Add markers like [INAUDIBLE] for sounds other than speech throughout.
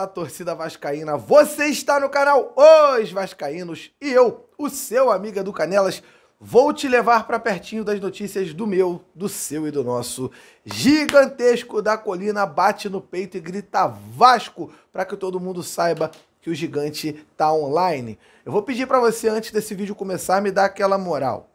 Olá, torcida vascaína. Você está no canal Os Vascaínos e eu, o seu amiga do Canelas, vou te levar para pertinho das notícias do meu, do seu e do nosso gigantesco da colina bate no peito e grita Vasco para que todo mundo saiba que o gigante tá online. Eu vou pedir para você antes desse vídeo começar me dar aquela moral.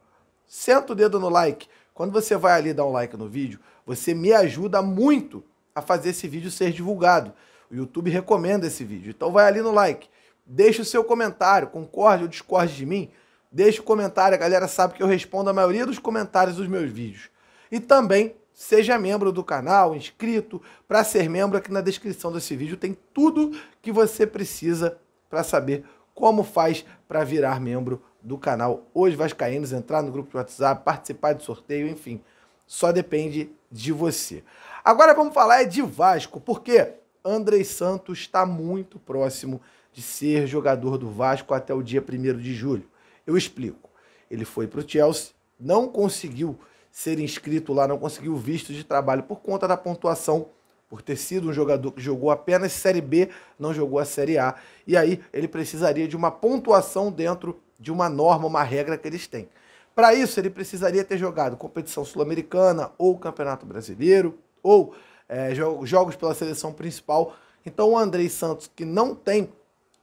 Senta o dedo no like. Quando você vai ali dar um like no vídeo, você me ajuda muito a fazer esse vídeo ser divulgado. O YouTube recomenda esse vídeo. Então vai ali no like. deixa o seu comentário, concorde ou discorde de mim. deixa o comentário, a galera sabe que eu respondo a maioria dos comentários dos meus vídeos. E também seja membro do canal, inscrito. Para ser membro, aqui na descrição desse vídeo tem tudo que você precisa para saber como faz para virar membro do canal Hoje Vascaínos, entrar no grupo de WhatsApp, participar de sorteio, enfim. Só depende de você. Agora vamos falar é de Vasco, porque Andrei Santos está muito próximo de ser jogador do Vasco até o dia 1 de julho. Eu explico. Ele foi para o Chelsea, não conseguiu ser inscrito lá, não conseguiu visto de trabalho por conta da pontuação, por ter sido um jogador que jogou apenas Série B, não jogou a Série A. E aí ele precisaria de uma pontuação dentro de uma norma, uma regra que eles têm. Para isso, ele precisaria ter jogado competição sul-americana, ou Campeonato Brasileiro, ou é, jogos pela seleção principal. Então o Andrei Santos, que não tem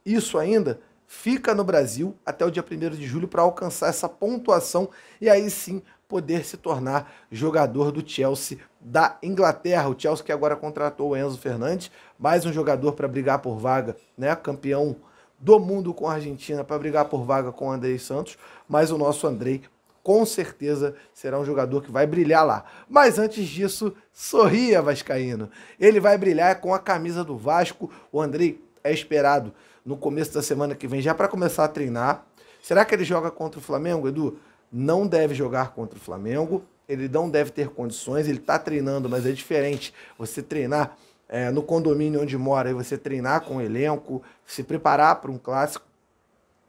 isso ainda, fica no Brasil até o dia 1 de julho para alcançar essa pontuação e aí sim poder se tornar jogador do Chelsea da Inglaterra. O Chelsea que agora contratou o Enzo Fernandes, mais um jogador para brigar por vaga, né? Campeão do mundo com a Argentina para brigar por vaga com o Andrei Santos, mas o nosso Andrei com certeza será um jogador que vai brilhar lá. Mas antes disso, sorria Vascaíno. Ele vai brilhar é com a camisa do Vasco. O Andrei é esperado no começo da semana que vem já para começar a treinar. Será que ele joga contra o Flamengo, Edu? Não deve jogar contra o Flamengo. Ele não deve ter condições. Ele está treinando, mas é diferente você treinar é, no condomínio onde mora e você treinar com o elenco, se preparar para um clássico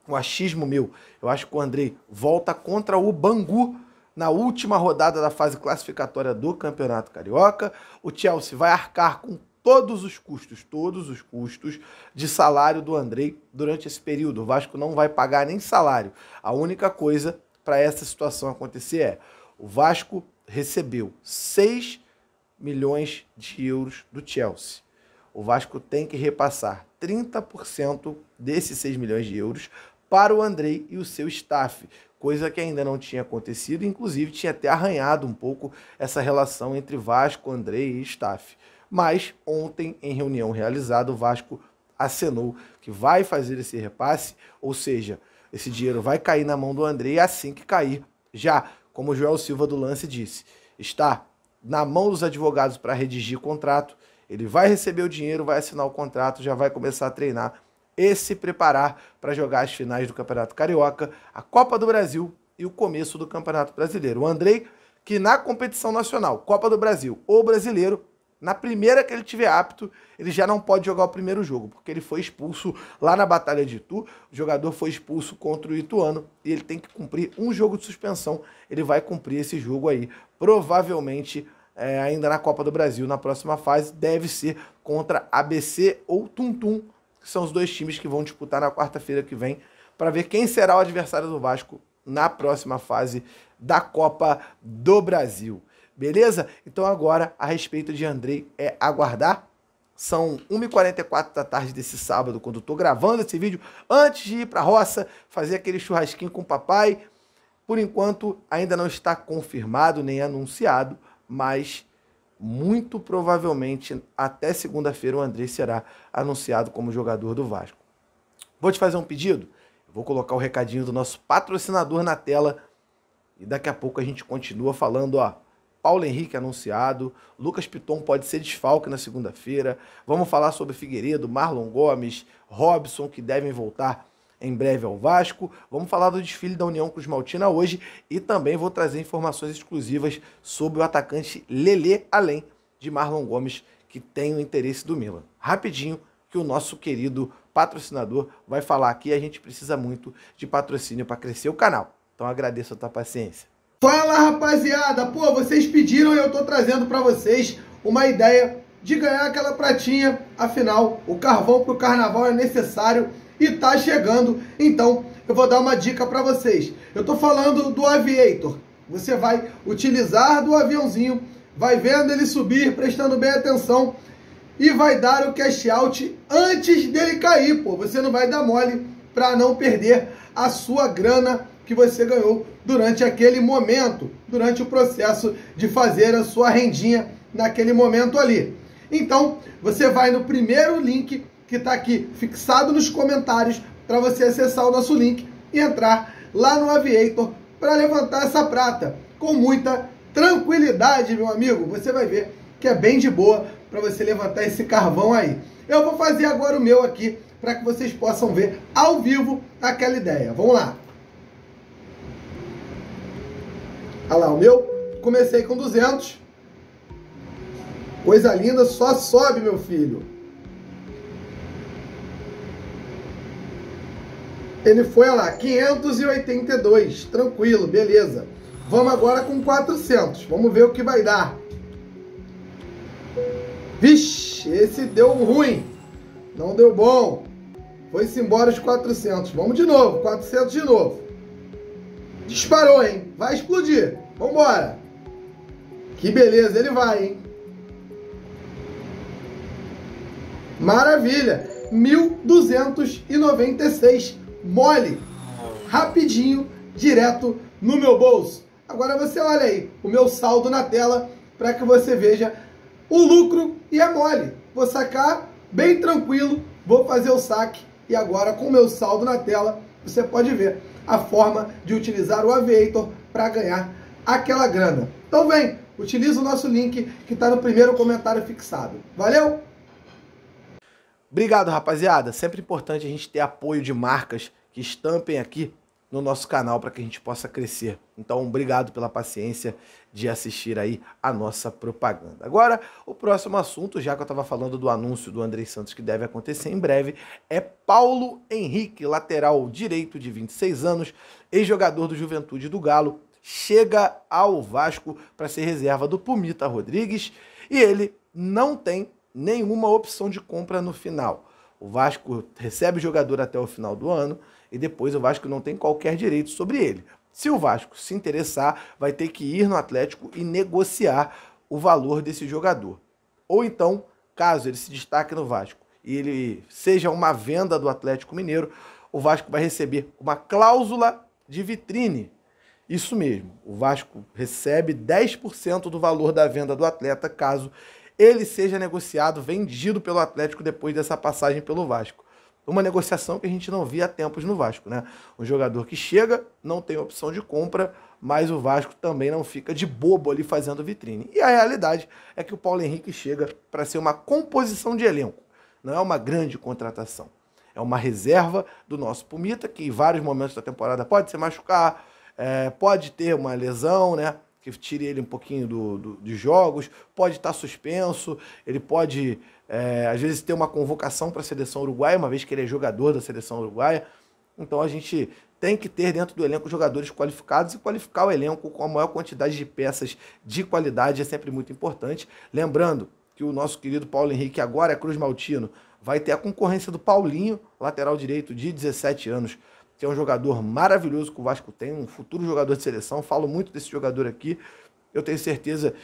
um achismo meu. Eu acho que o Andrei volta contra o Bangu na última rodada da fase classificatória do Campeonato Carioca. O Chelsea vai arcar com todos os custos, todos os custos de salário do Andrei durante esse período. O Vasco não vai pagar nem salário. A única coisa para essa situação acontecer é o Vasco recebeu 6 milhões de euros do Chelsea. O Vasco tem que repassar 30% desses 6 milhões de euros para o Andrei e o seu staff, coisa que ainda não tinha acontecido, inclusive tinha até arranhado um pouco essa relação entre Vasco, Andrei e staff. Mas ontem, em reunião realizada, o Vasco acenou que vai fazer esse repasse, ou seja, esse dinheiro vai cair na mão do Andrei assim que cair. Já, como o Joel Silva do Lance disse, está na mão dos advogados para redigir contrato. Ele vai receber o dinheiro, vai assinar o contrato, já vai começar a treinar e se preparar para jogar as finais do Campeonato Carioca, a Copa do Brasil e o começo do Campeonato Brasileiro. O Andrei, que na competição nacional, Copa do Brasil ou Brasileiro, na primeira que ele tiver apto, ele já não pode jogar o primeiro jogo, porque ele foi expulso lá na Batalha de Itu. O jogador foi expulso contra o Ituano e ele tem que cumprir um jogo de suspensão. Ele vai cumprir esse jogo aí, provavelmente é, ainda na Copa do Brasil, na próxima fase, deve ser contra ABC ou Tuntum que são os dois times que vão disputar na quarta-feira que vem para ver quem será o adversário do Vasco na próxima fase da Copa do Brasil. Beleza? Então agora, a respeito de Andrei, é aguardar. São 1h44 da tarde desse sábado, quando eu tô gravando esse vídeo, antes de ir pra roça, fazer aquele churrasquinho com o papai. Por enquanto, ainda não está confirmado nem anunciado, mas muito provavelmente até segunda-feira o André será anunciado como jogador do Vasco. Vou te fazer um pedido? Vou colocar o recadinho do nosso patrocinador na tela e daqui a pouco a gente continua falando, ó. Paulo Henrique anunciado, Lucas Piton pode ser desfalque na segunda-feira. Vamos falar sobre Figueiredo, Marlon Gomes, Robson que devem voltar em breve ao Vasco. Vamos falar do desfile da União Cruz Maltina hoje e também vou trazer informações exclusivas sobre o atacante Lele, além de Marlon Gomes, que tem o interesse do Milan. Rapidinho, que o nosso querido patrocinador vai falar aqui. A gente precisa muito de patrocínio para crescer o canal. Então agradeço a tua paciência. Fala rapaziada, pô, vocês pediram e eu tô trazendo para vocês uma ideia de ganhar aquela pratinha. Afinal, o carvão pro carnaval é necessário e tá chegando. Então, eu vou dar uma dica para vocês. Eu estou falando do Aviator. Você vai utilizar do aviãozinho, vai vendo ele subir, prestando bem atenção e vai dar o cash out antes dele cair, pô. Você não vai dar mole para não perder a sua grana que você ganhou durante aquele momento, durante o processo de fazer a sua rendinha naquele momento ali. Então, você vai no primeiro link que está aqui fixado nos comentários para você acessar o nosso link e entrar lá no Aviator para levantar essa prata com muita tranquilidade, meu amigo. Você vai ver que é bem de boa para você levantar esse carvão aí. Eu vou fazer agora o meu aqui para que vocês possam ver ao vivo aquela ideia. Vamos lá. Olha lá, o meu comecei com 200. Coisa linda, só sobe, meu filho. Ele foi lá, 582, tranquilo, beleza. Vamos agora com 400, vamos ver o que vai dar. Vixe, esse deu ruim, não deu bom. Foi-se embora os 400, vamos de novo, 400 de novo. Disparou, hein? Vai explodir, vambora. Que beleza, ele vai, hein? Maravilha! 1296 mole, rapidinho, direto no meu bolso. Agora você olha aí o meu saldo na tela para que você veja o lucro e é mole. Vou sacar bem tranquilo, vou fazer o saque e agora com o meu saldo na tela você pode ver a forma de utilizar o Aviator para ganhar aquela grana. Então vem, utiliza o nosso link que está no primeiro comentário fixado. Valeu! Obrigado, rapaziada. Sempre importante a gente ter apoio de marcas que estampem aqui no nosso canal para que a gente possa crescer. Então, obrigado pela paciência de assistir aí a nossa propaganda. Agora, o próximo assunto, já que eu estava falando do anúncio do André Santos que deve acontecer em breve, é Paulo Henrique, lateral direito de 26 anos, ex-jogador do Juventude do Galo, chega ao Vasco para ser reserva do Pumita Rodrigues e ele não tem nenhuma opção de compra no final. O Vasco recebe o jogador até o final do ano e depois o Vasco não tem qualquer direito sobre ele. Se o Vasco se interessar, vai ter que ir no Atlético e negociar o valor desse jogador. Ou então, caso ele se destaque no Vasco e ele seja uma venda do Atlético Mineiro, o Vasco vai receber uma cláusula de vitrine. Isso mesmo, o Vasco recebe 10% do valor da venda do atleta caso ele seja negociado, vendido pelo Atlético depois dessa passagem pelo Vasco. Uma negociação que a gente não via há tempos no Vasco, né? Um jogador que chega, não tem opção de compra, mas o Vasco também não fica de bobo ali fazendo vitrine. E a realidade é que o Paulo Henrique chega para ser uma composição de elenco, não é uma grande contratação. É uma reserva do nosso Pumita, que em vários momentos da temporada pode se machucar, é, pode ter uma lesão, né? que tire ele um pouquinho do, do de jogos, pode estar tá suspenso, ele pode, é, às vezes, ter uma convocação para a seleção uruguaia, uma vez que ele é jogador da seleção uruguaia. Então a gente tem que ter dentro do elenco jogadores qualificados e qualificar o elenco com a maior quantidade de peças de qualidade é sempre muito importante. Lembrando que o nosso querido Paulo Henrique agora é Cruz Maltino, vai ter a concorrência do Paulinho, lateral direito de 17 anos que é um jogador maravilhoso que o Vasco tem, um futuro jogador de seleção. Falo muito desse jogador aqui. Eu tenho certeza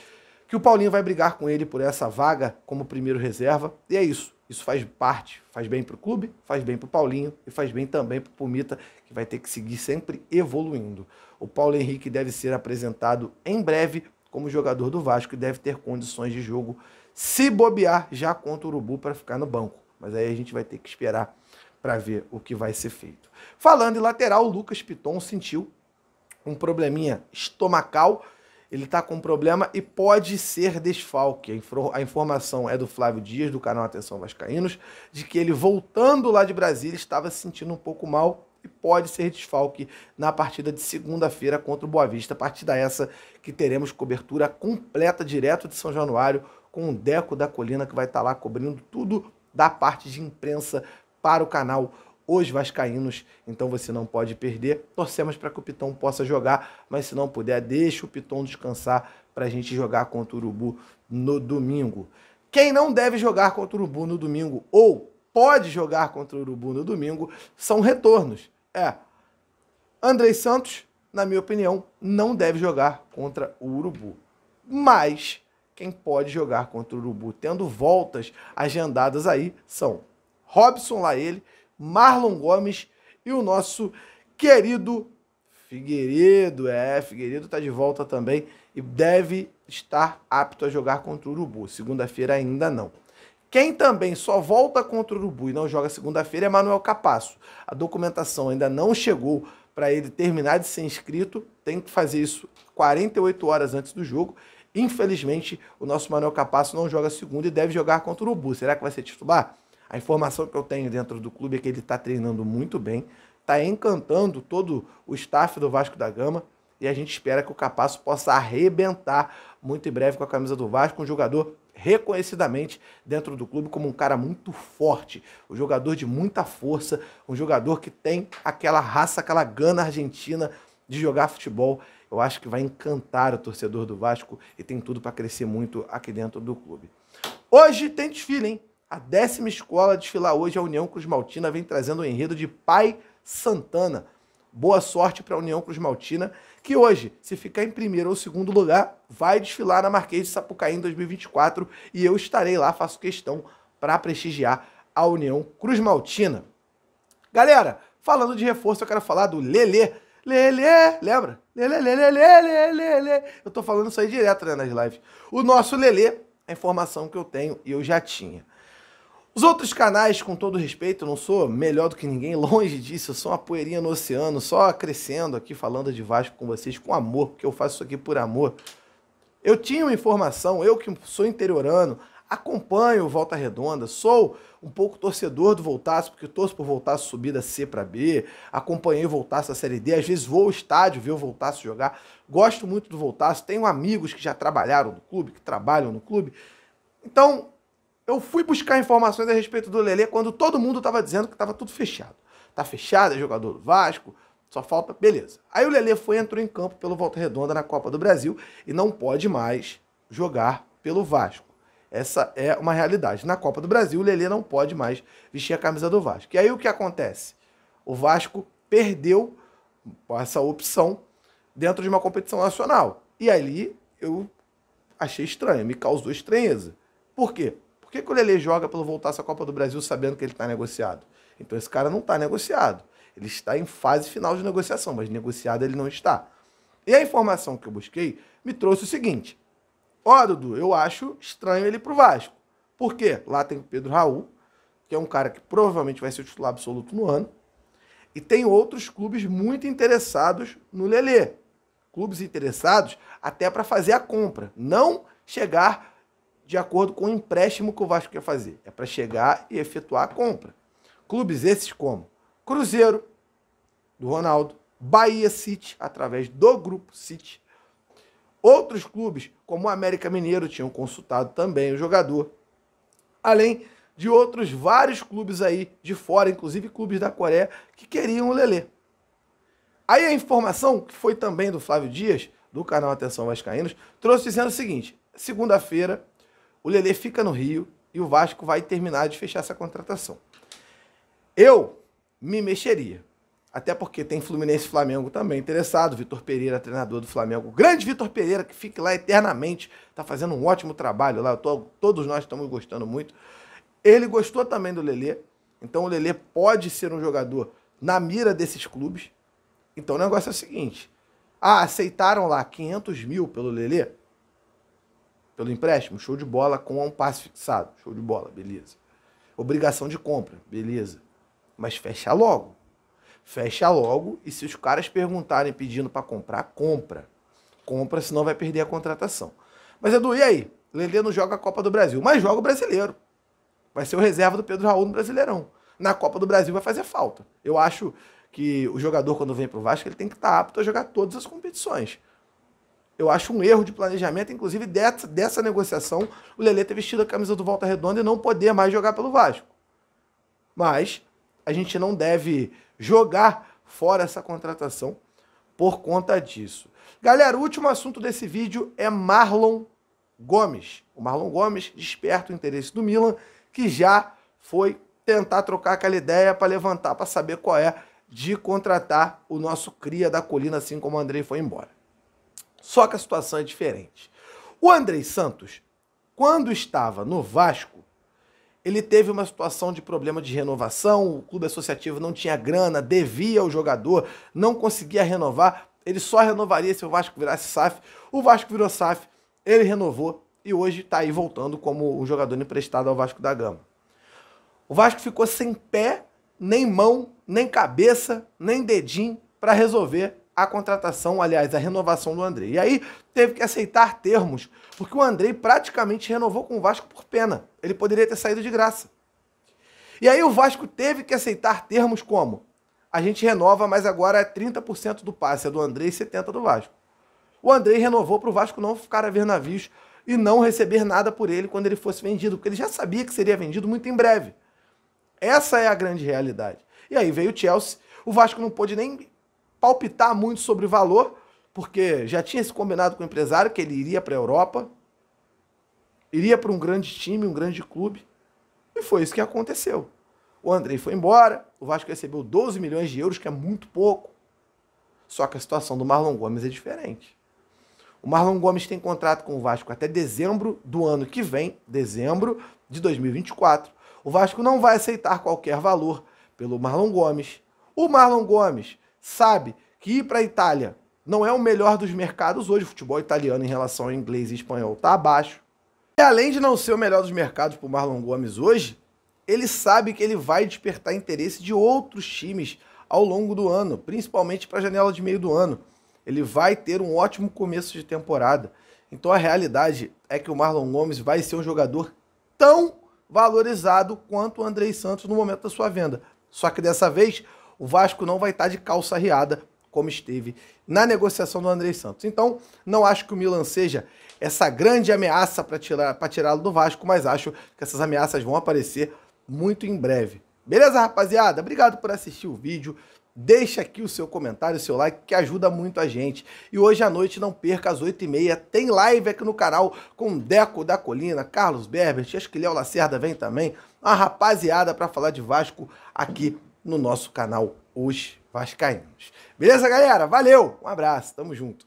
que o Paulinho vai brigar com ele por essa vaga como primeiro reserva. E é isso. Isso faz parte, faz bem para o clube, faz bem para o Paulinho e faz bem também para o Pumita, que vai ter que seguir sempre evoluindo. O Paulo Henrique deve ser apresentado em breve como jogador do Vasco e deve ter condições de jogo se bobear já contra o Urubu para ficar no banco. Mas aí a gente vai ter que esperar para ver o que vai ser feito. Falando em lateral, o Lucas Piton sentiu um probleminha estomacal. Ele está com um problema e pode ser desfalque. A informação é do Flávio Dias, do canal Atenção Vascaínos, de que ele voltando lá de Brasília estava se sentindo um pouco mal e pode ser desfalque na partida de segunda-feira contra o Boa Vista. Partida essa que teremos cobertura completa direto de São Januário com o Deco da Colina que vai estar tá lá cobrindo tudo da parte de imprensa para o canal Os Vascaínos, então você não pode perder. Torcemos para que o Pitão possa jogar, mas se não puder, deixa o Pitão descansar para a gente jogar contra o Urubu no domingo. Quem não deve jogar contra o Urubu no domingo ou pode jogar contra o Urubu no domingo são retornos. É. Andrei Santos, na minha opinião, não deve jogar contra o Urubu. Mas quem pode jogar contra o Urubu tendo voltas agendadas aí são Robson lá ele, Marlon Gomes e o nosso querido Figueiredo. É, Figueiredo está de volta também e deve estar apto a jogar contra o Urubu. Segunda-feira ainda não. Quem também só volta contra o Urubu e não joga segunda-feira é Manuel Capasso. A documentação ainda não chegou para ele terminar de ser inscrito, tem que fazer isso 48 horas antes do jogo. Infelizmente, o nosso Manuel Capasso não joga segunda e deve jogar contra o Urubu. Será que vai ser titular? A informação que eu tenho dentro do clube é que ele está treinando muito bem, está encantando todo o staff do Vasco da Gama e a gente espera que o Capasso possa arrebentar muito em breve com a camisa do Vasco, um jogador reconhecidamente dentro do clube como um cara muito forte, um jogador de muita força, um jogador que tem aquela raça, aquela gana argentina de jogar futebol. Eu acho que vai encantar o torcedor do Vasco e tem tudo para crescer muito aqui dentro do clube. Hoje tem desfile, hein? A décima escola a desfilar hoje, é a União Cruz Maltina vem trazendo o enredo de Pai Santana. Boa sorte para a União Cruz Maltina, que hoje, se ficar em primeiro ou segundo lugar, vai desfilar na Marquês de Sapucaí em 2024 e eu estarei lá, faço questão para prestigiar a União Cruz Maltina. Galera, falando de reforço, eu quero falar do Lelê. Lelê, lembra? Lelê, lelê, lelê, lelê. Eu tô falando isso aí direto né, nas lives. O nosso Lelê, é a informação que eu tenho e eu já tinha. Os outros canais, com todo respeito, eu não sou melhor do que ninguém, [LAUGHS] longe disso, eu sou uma poeirinha no oceano, só crescendo aqui falando de Vasco com vocês, com amor, porque eu faço isso aqui por amor. Eu tinha uma informação, eu que sou interiorano, acompanho o Volta Redonda, sou um pouco torcedor do Voltaço, porque torço por Voltaço subir da C para B, acompanhei o Voltaço da Série D, às vezes vou ao estádio ver o Voltaço jogar, gosto muito do Voltaço, tenho amigos que já trabalharam no clube, que trabalham no clube. Então, eu fui buscar informações a respeito do Lelê quando todo mundo estava dizendo que estava tudo fechado. Tá fechado, é jogador do Vasco, só falta. Beleza. Aí o Lelê foi entrou em campo pelo Volta Redonda na Copa do Brasil e não pode mais jogar pelo Vasco. Essa é uma realidade. Na Copa do Brasil, o Lelê não pode mais vestir a camisa do Vasco. E aí o que acontece? O Vasco perdeu essa opção dentro de uma competição nacional. E ali eu achei estranho, me causou estranheza. Por quê? Por que, que o Lele joga pelo voltar essa Copa do Brasil sabendo que ele está negociado? Então esse cara não está negociado. Ele está em fase final de negociação, mas negociado ele não está. E a informação que eu busquei me trouxe o seguinte: Ó, oh, Dudu, eu acho estranho ele pro Vasco. Por quê? Lá tem o Pedro Raul, que é um cara que provavelmente vai ser o titular absoluto no ano. E tem outros clubes muito interessados no Lelê. Clubes interessados até para fazer a compra, não chegar de acordo com o empréstimo que o Vasco quer fazer. É para chegar e efetuar a compra. Clubes esses como Cruzeiro, do Ronaldo, Bahia City, através do grupo City. Outros clubes, como o América Mineiro, tinham consultado também o jogador. Além de outros vários clubes aí de fora, inclusive clubes da Coreia, que queriam o Lelê. Aí a informação, que foi também do Flávio Dias, do canal Atenção Vascaínos, trouxe dizendo o seguinte: segunda-feira, o Lelê fica no Rio e o Vasco vai terminar de fechar essa contratação. Eu me mexeria. Até porque tem Fluminense e Flamengo também interessado. Vitor Pereira, treinador do Flamengo. Grande Vitor Pereira, que fica lá eternamente. Está fazendo um ótimo trabalho lá. Tô, todos nós estamos gostando muito. Ele gostou também do Lelê. Então o Lelê pode ser um jogador na mira desses clubes. Então o negócio é o seguinte. Ah, aceitaram lá 500 mil pelo Lelê? pelo empréstimo, show de bola com um passe fixado, show de bola, beleza. Obrigação de compra, beleza. Mas fecha logo. Fecha logo e se os caras perguntarem pedindo para comprar, compra. Compra, senão vai perder a contratação. Mas Edu, e aí? Lelê não joga a Copa do Brasil, mas joga o brasileiro. Vai ser o reserva do Pedro Raul no Brasileirão. Na Copa do Brasil vai fazer falta. Eu acho que o jogador, quando vem pro Vasco, ele tem que estar tá apto a jogar todas as competições. Eu acho um erro de planejamento, inclusive dessa, dessa negociação, o Lelê ter vestido a camisa do Volta Redonda e não poder mais jogar pelo Vasco. Mas a gente não deve jogar fora essa contratação por conta disso. Galera, o último assunto desse vídeo é Marlon Gomes. O Marlon Gomes desperta o interesse do Milan, que já foi tentar trocar aquela ideia para levantar, para saber qual é de contratar o nosso cria da colina, assim como o Andrei foi embora. Só que a situação é diferente. O Andrei Santos, quando estava no Vasco, ele teve uma situação de problema de renovação, o clube associativo não tinha grana, devia ao jogador, não conseguia renovar, ele só renovaria se o Vasco virasse SAF. O Vasco virou SAF, ele renovou e hoje está aí voltando como um jogador emprestado ao Vasco da Gama. O Vasco ficou sem pé, nem mão, nem cabeça, nem dedinho para resolver a contratação, aliás, a renovação do André. E aí teve que aceitar termos, porque o André praticamente renovou com o Vasco por pena. Ele poderia ter saído de graça. E aí o Vasco teve que aceitar termos como a gente renova, mas agora é 30% do passe é do André e 70% do Vasco. O André renovou para o Vasco não ficar a ver navios e não receber nada por ele quando ele fosse vendido, porque ele já sabia que seria vendido muito em breve. Essa é a grande realidade. E aí veio o Chelsea, o Vasco não pôde nem palpitar muito sobre valor, porque já tinha se combinado com o empresário que ele iria para a Europa, iria para um grande time, um grande clube, e foi isso que aconteceu. O Andrei foi embora, o Vasco recebeu 12 milhões de euros, que é muito pouco. Só que a situação do Marlon Gomes é diferente. O Marlon Gomes tem contrato com o Vasco até dezembro do ano que vem, dezembro de 2024. O Vasco não vai aceitar qualquer valor pelo Marlon Gomes. O Marlon Gomes sabe que ir para a Itália não é o melhor dos mercados hoje. O futebol italiano em relação ao inglês e espanhol está abaixo. E além de não ser o melhor dos mercados para o Marlon Gomes hoje, ele sabe que ele vai despertar interesse de outros times ao longo do ano, principalmente para a janela de meio do ano. Ele vai ter um ótimo começo de temporada. Então a realidade é que o Marlon Gomes vai ser um jogador tão valorizado quanto o Andrei Santos no momento da sua venda. Só que dessa vez o Vasco não vai estar tá de calça riada como esteve na negociação do André Santos. Então, não acho que o Milan seja essa grande ameaça para tirar para tirá-lo do Vasco, mas acho que essas ameaças vão aparecer muito em breve. Beleza, rapaziada? Obrigado por assistir o vídeo. Deixa aqui o seu comentário, o seu like, que ajuda muito a gente. E hoje à noite, não perca, às 8h30, tem live aqui no canal com Deco da Colina, Carlos Berber, acho que Léo Lacerda vem também. A rapaziada para falar de Vasco aqui no nosso canal hoje Vascaínos. Beleza, galera? Valeu, um abraço, tamo junto.